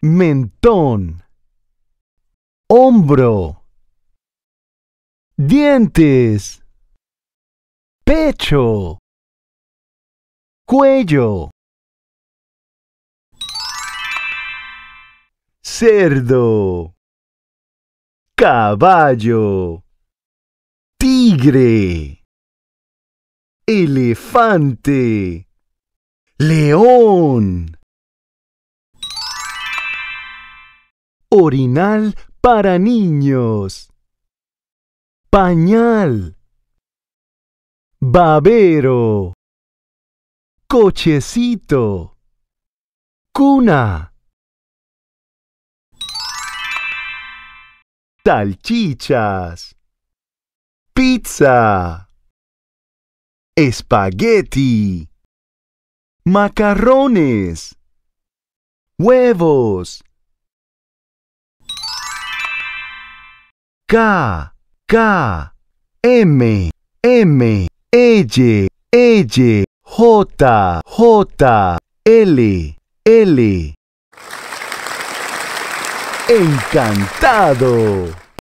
mentón, hombro, dientes, pecho, cuello, cerdo, caballo, tigre, elefante, león. Orinal para niños. Pañal. Babero. Cochecito. Cuna. Salchichas. Pizza. Espagueti. Macarrones. Huevos. K, K, M, M, L, e, L, e, J, J, L, L. Encantado.